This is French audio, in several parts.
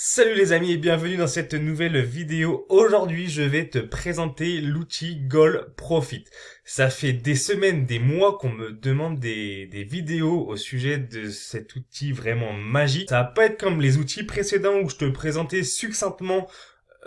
Salut les amis et bienvenue dans cette nouvelle vidéo. Aujourd'hui, je vais te présenter l'outil Goal Profit. Ça fait des semaines, des mois qu'on me demande des, des, vidéos au sujet de cet outil vraiment magique. Ça va pas être comme les outils précédents où je te présentais succinctement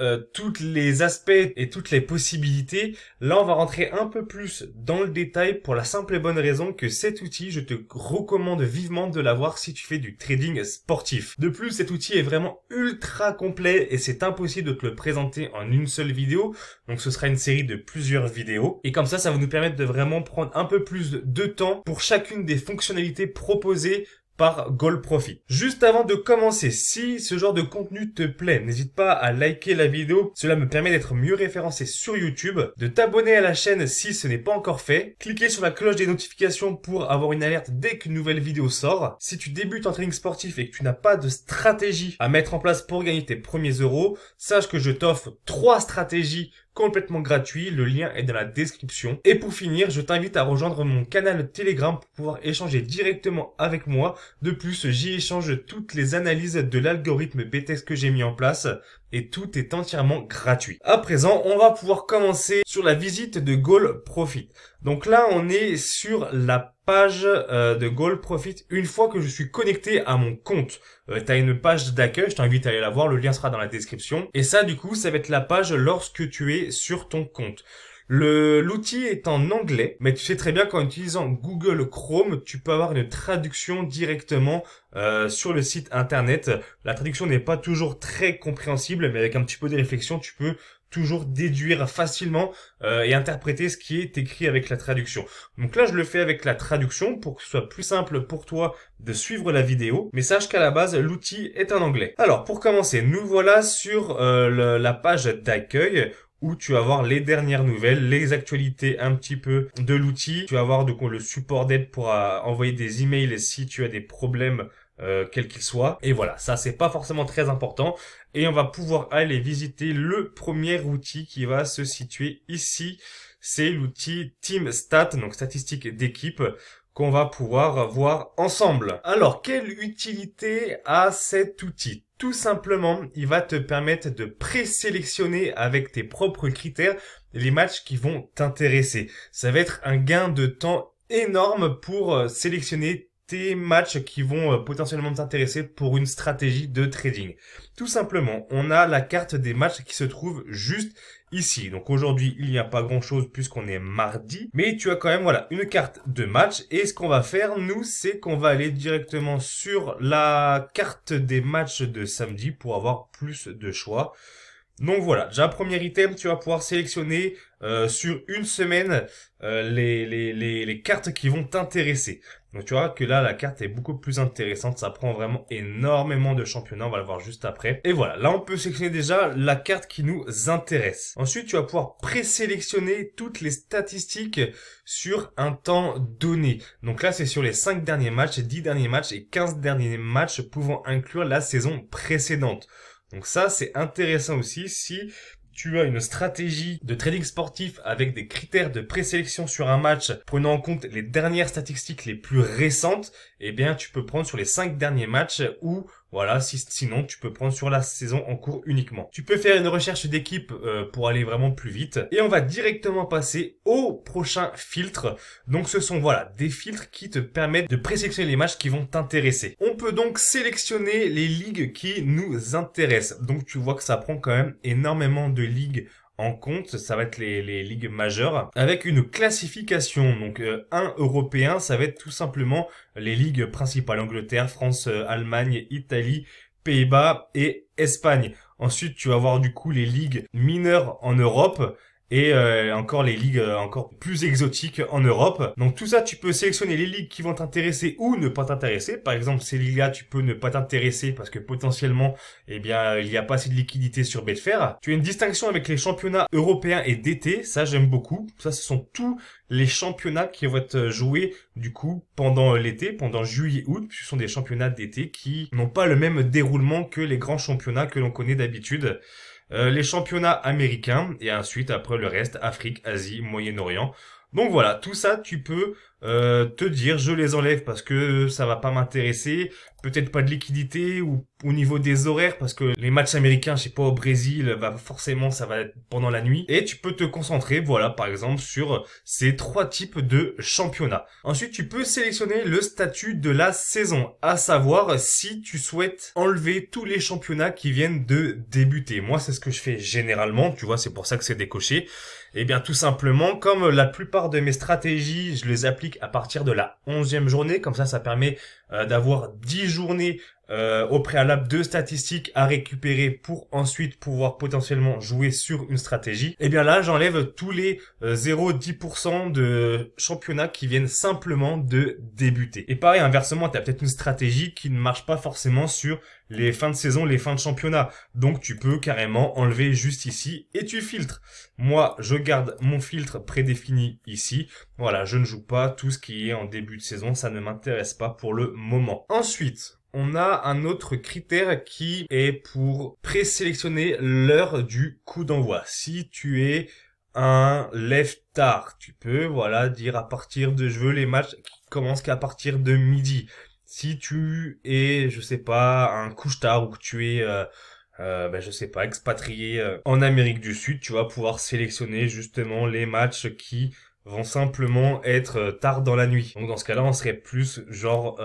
euh, tous les aspects et toutes les possibilités. Là, on va rentrer un peu plus dans le détail pour la simple et bonne raison que cet outil, je te recommande vivement de l'avoir si tu fais du trading sportif. De plus, cet outil est vraiment ultra complet et c'est impossible de te le présenter en une seule vidéo. Donc, ce sera une série de plusieurs vidéos. Et comme ça, ça va nous permettre de vraiment prendre un peu plus de temps pour chacune des fonctionnalités proposées par Goal Profit. Juste avant de commencer, si ce genre de contenu te plaît, n'hésite pas à liker la vidéo, cela me permet d'être mieux référencé sur YouTube, de t'abonner à la chaîne si ce n'est pas encore fait, cliquer sur la cloche des notifications pour avoir une alerte dès qu'une nouvelle vidéo sort. Si tu débutes en training sportif et que tu n'as pas de stratégie à mettre en place pour gagner tes premiers euros, sache que je t'offre trois stratégies complètement gratuit, le lien est dans la description. Et pour finir, je t'invite à rejoindre mon canal Telegram pour pouvoir échanger directement avec moi. De plus, j'y échange toutes les analyses de l'algorithme BTS e que j'ai mis en place et tout est entièrement gratuit. À présent, on va pouvoir commencer sur la visite de Goal Profit. Donc là, on est sur la page euh, de Goal Profit une fois que je suis connecté à mon compte. Euh, tu as une page d'accueil, je t'invite à aller la voir, le lien sera dans la description. Et ça, du coup, ça va être la page lorsque tu es sur ton compte. Le, l'outil est en anglais, mais tu sais très bien qu'en utilisant Google Chrome, tu peux avoir une traduction directement euh, sur le site internet. La traduction n'est pas toujours très compréhensible, mais avec un petit peu de réflexion, tu peux toujours déduire facilement euh, et interpréter ce qui est écrit avec la traduction. Donc là, je le fais avec la traduction pour que ce soit plus simple pour toi de suivre la vidéo, mais sache qu'à la base, l'outil est en anglais. Alors, pour commencer, nous voilà sur euh, la page d'accueil où tu vas voir les dernières nouvelles, les actualités un petit peu de l'outil. Tu vas voir donc le support d'aide pour envoyer des emails si tu as des problèmes euh, quel qu'il soit. Et voilà, ça c'est pas forcément très important. Et on va pouvoir aller visiter le premier outil qui va se situer ici. C'est l'outil Team donc statistique d'équipe qu'on va pouvoir voir ensemble. Alors, quelle utilité a cet outil Tout simplement, il va te permettre de présélectionner avec tes propres critères les matchs qui vont t'intéresser. Ça va être un gain de temps énorme pour euh, sélectionner matchs qui vont euh, potentiellement t'intéresser pour une stratégie de trading. Tout simplement, on a la carte des matchs qui se trouve juste ici. Donc aujourd'hui, il n'y a pas grand chose puisqu'on est mardi, mais tu as quand même voilà une carte de match et ce qu'on va faire nous, c'est qu'on va aller directement sur la carte des matchs de samedi pour avoir plus de choix. Donc voilà, déjà premier item, tu vas pouvoir sélectionner euh, sur une semaine euh, les, les, les, cartes qui vont t'intéresser. Donc tu vois que là la carte est beaucoup plus intéressante, ça prend vraiment énormément de championnats, on va le voir juste après. Et voilà, là on peut sélectionner déjà la carte qui nous intéresse. Ensuite tu vas pouvoir présélectionner toutes les statistiques sur un temps donné. Donc là c'est sur les 5 derniers matchs, 10 derniers matchs et 15 derniers matchs pouvant inclure la saison précédente. Donc ça c'est intéressant aussi si tu as une stratégie de trading sportif avec des critères de présélection sur un match prenant en compte les dernières statistiques les plus récentes, eh bien tu peux prendre sur les cinq derniers matchs ou voilà, si, sinon tu peux prendre sur la saison en cours uniquement. Tu peux faire une recherche d'équipe euh, pour aller vraiment plus vite. Et on va directement passer au prochain filtre. Donc ce sont voilà des filtres qui te permettent de présélectionner les matchs qui vont t'intéresser. On peut donc sélectionner les ligues qui nous intéressent. Donc tu vois que ça prend quand même énormément de ligues en compte, ça va être les, ligues majeures, avec une classification. Donc euh, un européen, ça va être tout simplement les ligues principales, Angleterre, France, euh, Allemagne, Italie, Pays-Bas et Espagne. Ensuite, tu vas avoir du coup les ligues mineures en Europe, et euh, encore les ligues euh, encore plus exotiques en Europe. Donc tout ça, tu peux sélectionner les ligues qui vont t'intéresser ou ne pas t'intéresser. Par exemple, ces ligues-là, tu peux ne pas t'intéresser parce que potentiellement, eh bien, il n'y a pas assez de liquidité sur Betfair. Tu as une distinction avec les championnats européens et d'été, ça j'aime beaucoup. Ça, ce sont tous les championnats qui vont être joués du coup pendant euh, l'été, pendant juillet-août. Ce sont des championnats d'été qui n'ont pas le même déroulement que les grands championnats que l'on connaît d'habitude. Euh, les championnats américains et ensuite après le reste Afrique, Asie, Moyen-Orient. Donc voilà, tout ça tu peux euh, te dire je les enlève parce que ça va pas m'intéresser, peut-être pas de liquidité ou au niveau des horaires parce que les matchs américains, je sais pas au Brésil, bah forcément ça va être pendant la nuit et tu peux te concentrer voilà par exemple sur ces trois types de championnats. Ensuite, tu peux sélectionner le statut de la saison, à savoir si tu souhaites enlever tous les championnats qui viennent de débuter. Moi, c'est ce que je fais généralement, tu vois, c'est pour ça que c'est décoché. Et eh bien tout simplement comme la plupart de mes stratégies, je les applique à partir de la 11e journée. Comme ça, ça permet euh, d'avoir 10 journées euh, au préalable deux statistiques à récupérer pour ensuite pouvoir potentiellement jouer sur une stratégie, et eh bien là j'enlève tous les 0-10% euh, de championnat qui viennent simplement de débuter. Et pareil, inversement, tu as peut-être une stratégie qui ne marche pas forcément sur les fins de saison, les fins de championnat. Donc tu peux carrément enlever juste ici et tu filtres. Moi, je garde mon filtre prédéfini ici. Voilà, je ne joue pas tout ce qui est en début de saison, ça ne m'intéresse pas pour le moment. Ensuite, on a un autre critère qui est pour présélectionner l'heure du coup d'envoi. Si tu es un lève-tard, tu peux voilà dire à partir de je veux les matchs qui commencent qu'à partir de midi. Si tu es je sais pas un couche-tard ou que tu es euh, euh, ben, je sais pas expatrié euh, en Amérique du Sud, tu vas pouvoir sélectionner justement les matchs qui vont simplement être tard dans la nuit. Donc dans ce cas-là, on serait plus genre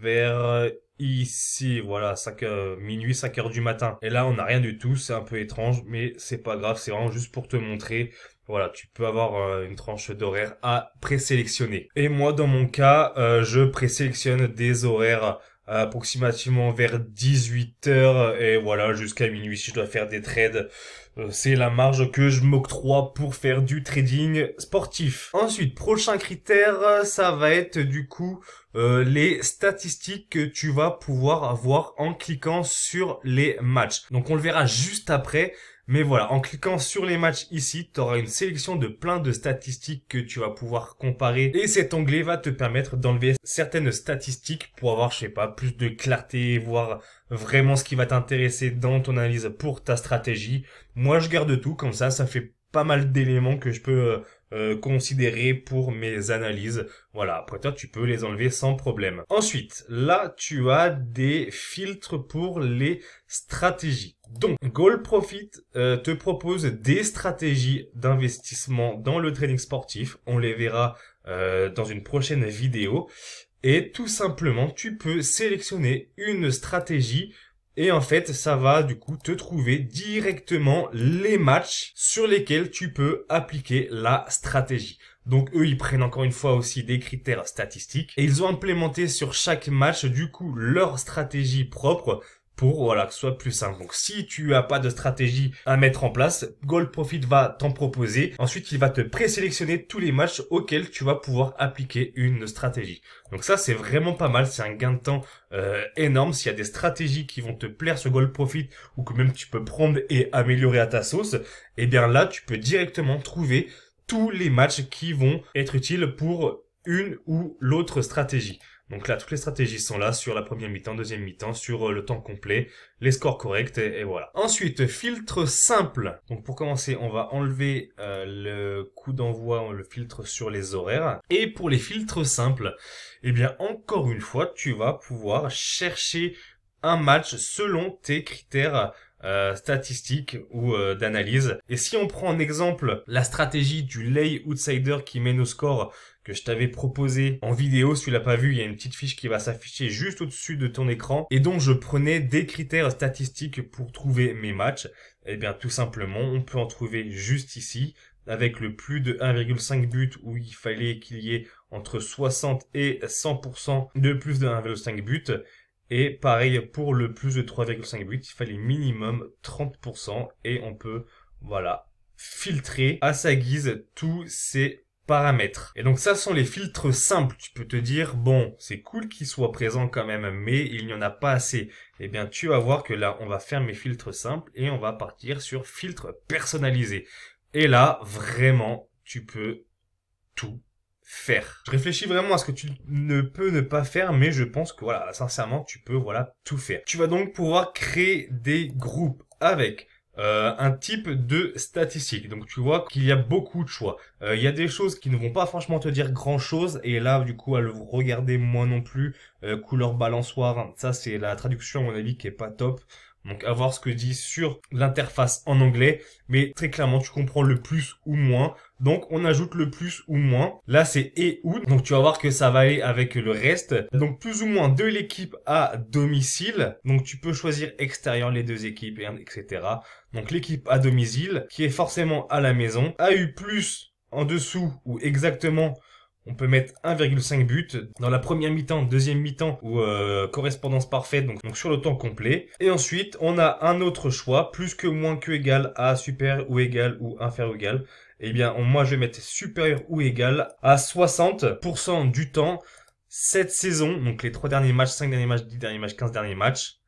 vers ici, voilà, 5, euh, minuit, 5 heures du matin. Et là, on n'a rien du tout, c'est un peu étrange, mais c'est pas grave, c'est vraiment juste pour te montrer. Voilà, tu peux avoir euh, une tranche d'horaire à présélectionner. Et moi, dans mon cas, euh, je présélectionne des horaires approximativement vers 18h et voilà jusqu'à minuit si je dois faire des trades euh, c'est la marge que je m'octroie pour faire du trading sportif. Ensuite, prochain critère, ça va être du coup euh, les statistiques que tu vas pouvoir avoir en cliquant sur les matchs. Donc on le verra juste après. Mais voilà, en cliquant sur les matchs ici, tu auras une sélection de plein de statistiques que tu vas pouvoir comparer. Et cet onglet va te permettre d'enlever certaines statistiques pour avoir, je sais pas, plus de clarté, voire vraiment ce qui va t'intéresser dans ton analyse pour ta stratégie. Moi, je garde tout comme ça, ça fait pas mal d'éléments que je peux euh, euh, considérer pour mes analyses. Voilà, après toi, tu peux les enlever sans problème. Ensuite, là, tu as des filtres pour les stratégies. Donc, Goal Profit euh, te propose des stratégies d'investissement dans le trading sportif. On les verra dans une prochaine vidéo. Et tout simplement, tu peux sélectionner une stratégie et en fait, ça va du coup te trouver directement les matchs sur lesquels tu peux appliquer la stratégie. Donc eux, ils prennent encore une fois aussi des critères statistiques et ils ont implémenté sur chaque match du coup leur stratégie propre pour voilà que ce soit plus simple. Donc si tu as pas de stratégie à mettre en place, Gold Profit va t'en proposer. Ensuite, il va te présélectionner tous les matchs auxquels tu vas pouvoir appliquer une stratégie. Donc ça, c'est vraiment pas mal. C'est un gain de temps euh, énorme. S'il y a des stratégies qui vont te plaire sur Gold Profit ou que même tu peux prendre et améliorer à ta sauce, eh bien là, tu peux directement trouver tous les matchs qui vont être utiles pour une ou l'autre stratégie. Donc là, toutes les stratégies sont là sur la première mi-temps, deuxième mi-temps, sur euh, le temps complet, les scores corrects, et, voilà. Ensuite, filtre simple. Donc pour commencer, on va enlever euh, le coup d'envoi, le filtre sur les horaires. Et pour les filtres simples, eh bien encore une fois, tu vas pouvoir chercher un match selon tes critères euh, statistiques ou d'analyse. Et si on prend en exemple la stratégie du lay outsider qui met nos scores que je t'avais proposé en vidéo. Si tu l'as pas vu, il y a une petite fiche qui va s'afficher juste au-dessus de ton écran et dont je prenais des critères statistiques pour trouver mes matchs. Eh bien, tout simplement, on peut en trouver juste ici avec le plus de 1,5 but où il fallait qu'il y ait entre 60 et 100% de plus de 1,5 but. Et pareil pour le plus de 3,5 buts, il fallait minimum 30% et on peut, voilà, filtrer à sa guise tous ces paramètres. Et donc ça sont les filtres simples. Tu peux te dire, bon, c'est cool qu'ils soient présents quand même, mais il n'y en a pas assez. Eh bien, tu vas voir que là, on va faire mes filtres simples et on va partir sur filtres personnalisés. Et là, vraiment, tu peux tout faire. Je réfléchis vraiment à ce que tu ne peux ne pas faire, mais je pense que voilà, sincèrement, tu peux voilà tout faire. Tu vas donc pouvoir créer des groupes avec euh, un type de statistique. Donc tu vois qu'il y a beaucoup de choix. Euh, il y a des choses qui ne vont pas franchement te dire grand chose et là du coup à le regarder moi non plus euh, couleur balançoire. Hein, ça c'est la traduction à mon avis qui est pas top. Donc à voir ce que dit sur l'interface en anglais, mais très clairement tu comprends le plus ou moins donc on ajoute le plus ou moins. Là c'est et ou. Donc tu vas voir que ça va aller avec le reste. Donc plus ou moins de l'équipe à domicile. Donc tu peux choisir extérieur les deux équipes, etc. Donc l'équipe à domicile, qui est forcément à la maison, a eu plus en dessous ou exactement on peut mettre 1,5 but dans la première mi-temps, deuxième mi-temps ou euh, correspondance parfaite, donc, donc, sur le temps complet. Et ensuite, on a un autre choix, plus que moins que égal à super ou égal ou inférieur ou égal eh bien, moi, je vais mettre supérieur ou égal à 60% du temps cette saison. Donc, les trois derniers matchs, 5 derniers matchs, 10 derniers matchs, 15 derniers matchs.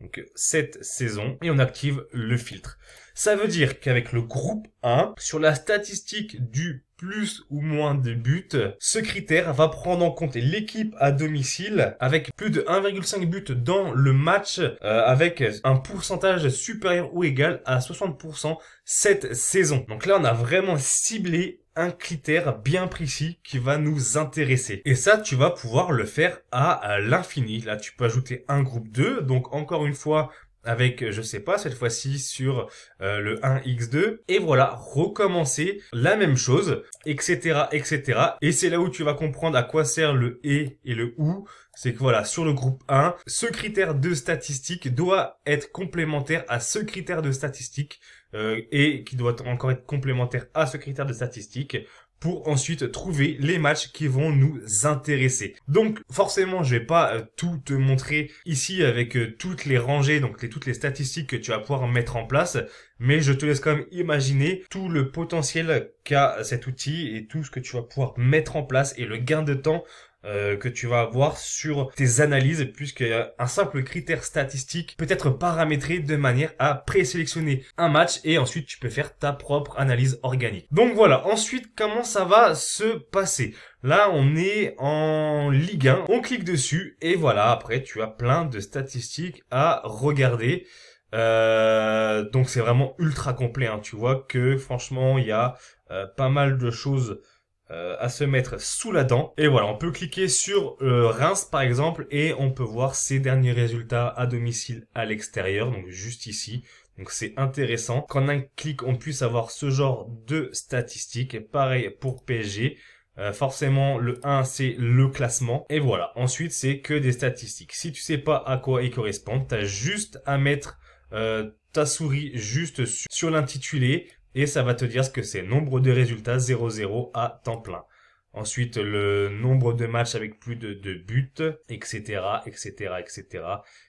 Donc, euh, cette saison. Et on active le filtre. Ça veut dire qu'avec le groupe 1, sur la statistique du plus ou moins de buts, ce critère va prendre en compte l'équipe à domicile avec plus de 1,5 buts dans le match euh, avec un pourcentage supérieur ou égal à 60% cette saison. Donc là on a vraiment ciblé un critère bien précis qui va nous intéresser. Et ça, tu vas pouvoir le faire à, à l'infini. Là, tu peux ajouter un groupe 2. Donc, encore une fois, avec, je sais pas, cette fois-ci sur euh, le 1x2. Et voilà, recommencer la même chose, etc., etc. Et c'est là où tu vas comprendre à quoi sert le et et le ou. C'est que voilà, sur le groupe 1, ce critère de statistique doit être complémentaire à ce critère de statistique euh, et qui doit encore être complémentaire à ce critère de statistique pour ensuite trouver les matchs qui vont nous intéresser. Donc forcément, je vais pas euh, tout te montrer ici avec euh, toutes les rangées, donc toutes les statistiques que tu vas pouvoir mettre en place, mais je te laisse quand même imaginer tout le potentiel qu'a cet outil et tout ce que tu vas pouvoir mettre en place et le gain de temps euh, que tu vas avoir sur tes analyses puisque un simple critère statistique peut être paramétré de manière à présélectionner un match et ensuite tu peux faire ta propre analyse organique. Donc voilà, ensuite comment ça va se passer Là, on est en Ligue 1, on clique dessus et voilà, après tu as plein de statistiques à regarder. Euh, donc c'est vraiment ultra complet, hein. tu vois que franchement il y a euh, pas mal de choses euh, à se mettre sous la dent. Et voilà, on peut cliquer sur euh, Reims par exemple et on peut voir ses derniers résultats à domicile à l'extérieur, donc juste ici. Donc c'est intéressant qu'en un clic on puisse avoir ce genre de statistiques. Pareil pour PSG. Euh, forcément, le 1, c'est le classement. Et voilà. Ensuite, c'est que des statistiques. Si tu sais pas à quoi ils correspondent, tu as juste à mettre euh, ta souris juste sur l'intitulé, et ça va te dire ce que c'est. Nombre de résultats 0-0 à temps plein. Ensuite, le nombre de matchs avec plus de, buts, etc., etc., etc.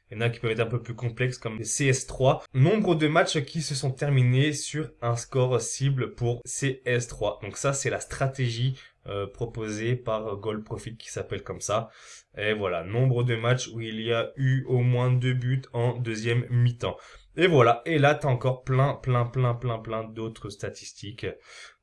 Il y en a qui peuvent être un peu plus complexes comme CS3. Nombre de matchs qui se sont terminés sur un score cible pour CS3. Donc ça, c'est la stratégie euh, proposée par Gold Profit qui s'appelle comme ça. Et voilà, nombre de matchs où il y a eu au moins deux buts en deuxième mi-temps. Et voilà, et là, t'as encore plein, plein, plein, plein, plein d'autres statistiques.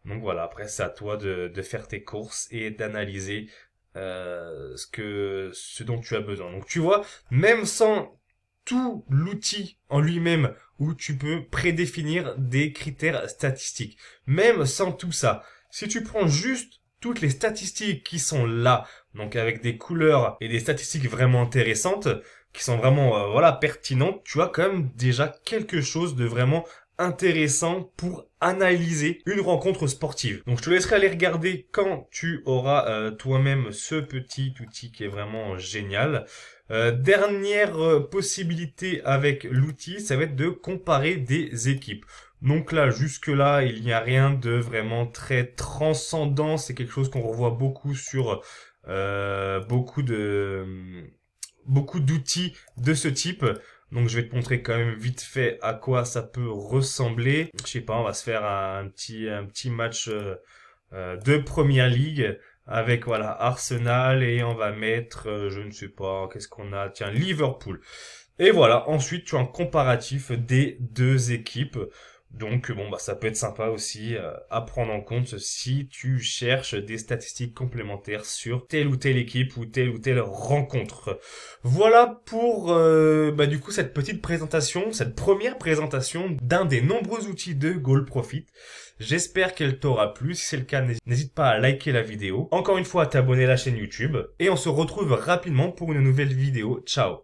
Donc voilà, après, c'est à toi de, de faire tes courses et d'analyser euh, ce que ce dont tu as besoin. Donc tu vois, même sans tout l'outil en lui-même où tu peux prédéfinir des critères statistiques, même sans tout ça, si tu prends juste toutes les statistiques qui sont là, donc avec des couleurs et des statistiques vraiment intéressantes, qui sont vraiment euh, voilà pertinentes, tu as quand même déjà quelque chose de vraiment intéressant pour analyser une rencontre sportive. Donc je te laisserai aller regarder quand tu auras euh, toi-même ce petit outil qui est vraiment génial. Euh, dernière euh, possibilité avec l'outil, ça va être de comparer des équipes. Donc là, jusque-là, il n'y a rien de vraiment très transcendant. C'est quelque chose qu'on revoit beaucoup sur beaucoup de beaucoup d'outils de ce type. Donc je vais te montrer quand même vite fait à quoi ça peut ressembler. Je sais pas, on va se faire un petit un petit match euh, euh, de première ligue avec voilà Arsenal et on va mettre euh, je ne sais pas qu'est-ce qu'on a tiens Liverpool. Et voilà, ensuite tu as un comparatif des deux équipes. Donc bon bah ça peut être sympa aussi euh, à prendre en compte si tu cherches des statistiques complémentaires sur telle ou telle équipe ou telle ou telle rencontre. Voilà pour euh, bah, du coup cette petite présentation, cette première présentation d'un des nombreux outils de Goal Profit. J'espère qu'elle t'aura plu. Si c'est le cas, n'hésite pas à liker la vidéo. Encore une fois, à t'abonner à la chaîne YouTube. Et on se retrouve rapidement pour une nouvelle vidéo. Ciao